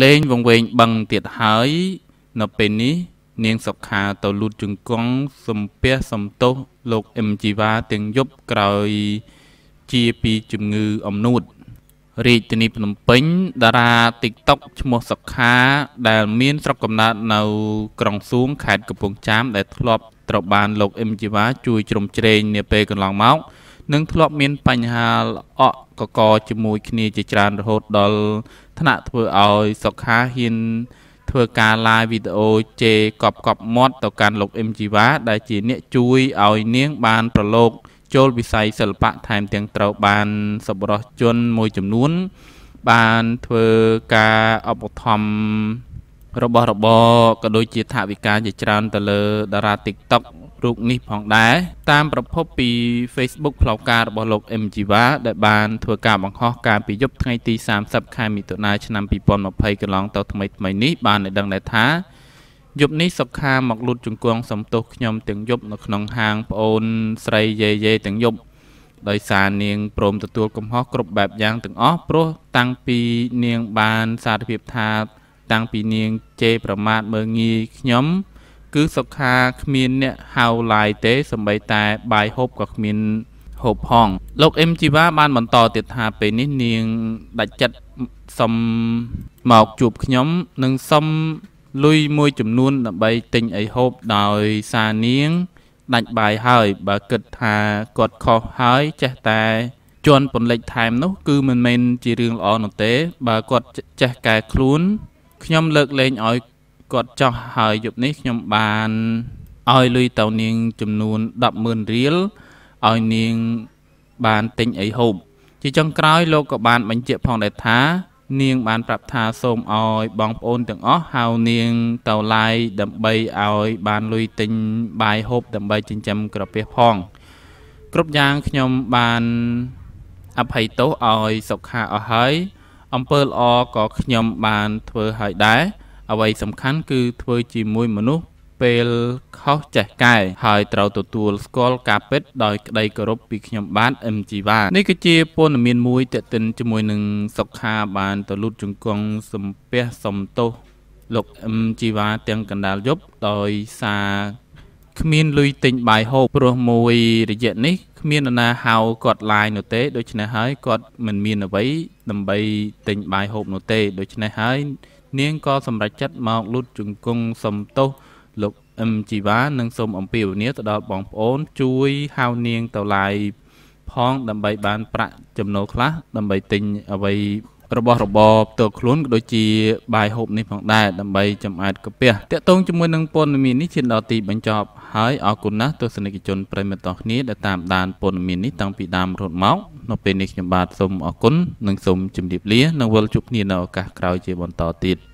លេងវង្វេងបឹងទៀតហើយនៅពេលនេះនាងសុខាទៅលូតជង្គង់សំពះសំទោសលោកអឹមជីវ៉ាទាំងយប់ក្រោយជាពីជំងឺអំនួតរាជធានីភ្នំពេញតារា TikTok ឈ្មោះសុខា ដែលមានស្រុកកំណើតនៅក្រុងសួងខេត្តកំពង់ចាមដែលធ្លាប់ត្រូវបានលោកអឹមជីវ៉ាជួយជ្រោមជ្រែងនាពេលកន្លងមកនិងធ្លាប់មាន បញ្ហាល្អក់កកជាមួយគ្នាជាច្រើនរហូតដល់ថ្នាក់ធ្វើឲ្យសុខាហ៊ានធ្វើការឡាយវីដេអូជេរកប់កប់មាត់ទៅកាន់លោកអឹមជីវ៉ាដែលជា អ្នក ជួយឲ្យនាងបានប្រឡូកចូលវិស័យសិល្បៈថែមទាំងត្រូវបាន សប្បុរសជនមួយចំនួនបានធ្វើការអបឋមរបស់របរក៏ដូចជាថាវិការជាច្រើន ទៅលើ តារា TikTok រូបនេះផងដែរតាមប្រភពពី Facebook ផ្លូវការរបស់លោក MG វ៉ាដែលបានធ្វើការបង្ហោះកាលពីយប់ថ្ងៃទី30ខែមិថុនាឆ្នាំ2020កន្លងទៅថ្មីថ្មីនេះបានឲ្យដឹងដែរថាយប់នេះសុខាមកលូតជង្គង់សំទោសខ្ញុំទាំងយប់នៅក្នុងហាងប្អូនស្រីយេយេទាំងយប់ដោយសារនាងព្រមទទួលកំហុសគ្រប់បែបយ៉ាងទាំងអស់ព្រោះតាំងពីនាងបានសារភាពថា តាំងពីនាងជេរប្រមាថមើលងាយខ្ញុំគឺសុខាគ្មានអ្នកហៅឡាយទេសម្បីតែបាយហូបក៏គ្មានហូបផងលោកអឹមជីវ៉ាបាន បន្តទៀតថាពេលនេះនាងដាច់ចិត្តសុំមកជួបខ្ញុំ និងសុំលុយមួយចំនួនដើម្បីទិញអីហូបដោយសារនាងដាច់បាយហើយបើគិតថាគាត់ខុសហើយចេះតែជន់ពន្លិចថែមនោះគឺមិនមែនជារឿងល្អនោះទេ បើគាត់ចេះកែខ្លួនខ្ញុំ លើកលែងឲ្យគាត់ចោះហើយយប់នេះខ្ញុំបានឲ្យលុយតៅនាងចំនួន100000រៀលឲ្យនាងបានទិញអីហូប ជាចុងក្រោយលោកក៏បានបញ្ជាក់ផងដែរថា នាងបានប្រាប់ថាសូមឲ្យបងប្អូនទាំងអស់ហៅនាងទៅឡាយដើម្បីឲ្យ បានលុយទិញបាយហូបដើម្បីចិញ្ចឹមក្រពះផង គ្រប់យ៉ាងខ្ញុំបានអភ័យទោសឲ្យសុខាអស់ហើយ អំពើល្អក៏ខ្ញុំបានធ្វើហើយដែរអ្វីសំខាន់គឺធ្វើជាមួយមនុស្សពេលខុសចេះកែហើយត្រូវទទួលស្គាល់ការពិតដោយក្តីគោរពពីខ្ញុំបាទ MG វ៉ានេះគឺជាព័ត៌មានមួយតេតិនជាមួយនឹងសុខាបានទៅលូតជង្គង់សម្ពះសំទោសលោក MG វ៉ាទាំងកណ្ដាលយប់ដោយសារគ្មានលុយទិញបាយហូបព្រោះមួយរយៈនេះគ្មាននរណាហៅគាត់ឡាយនោះទេដូច្នេះហើយគាត់មិនមានអ្វី ដើម្បីទិញបាយហូបនោះទេ ដូច្នេះហើយនាងក៏សម្រេចចិត្តមកលូតជង្គង់សំទោសលោកអឹមជីវ៉ានិងសូមអំពាវនាវទៅដល់បងប្អូន ជួយហៅនាងទៅឡាយផងដើម្បីបានប្រាក់ចំណូលខ្លះដើម្បីទិញអ្វី របស់របរផ្ទាល់ខ្លួនក៏ដូចជា បាយហូបនេះផងដែរដើម្បីចំអែតកាពះតកតងជាមួយនឹងព័ត៌មាននេះជាដល់ទីបញ្ចប់ហើយអរគុណណាស់ទស្សនិកជនប្រិមិត្តទាំងគ្នាដែលតាមដានព័ត៌មាននេះតាំងពីដើមរហូតមកនៅពេលនេះខ្ញុំបាទសូមអរគុណនិងសូមជម្រាបលានិងវិលជួបគ្នានៅឱកាសក្រោយជាបន្តទៀត។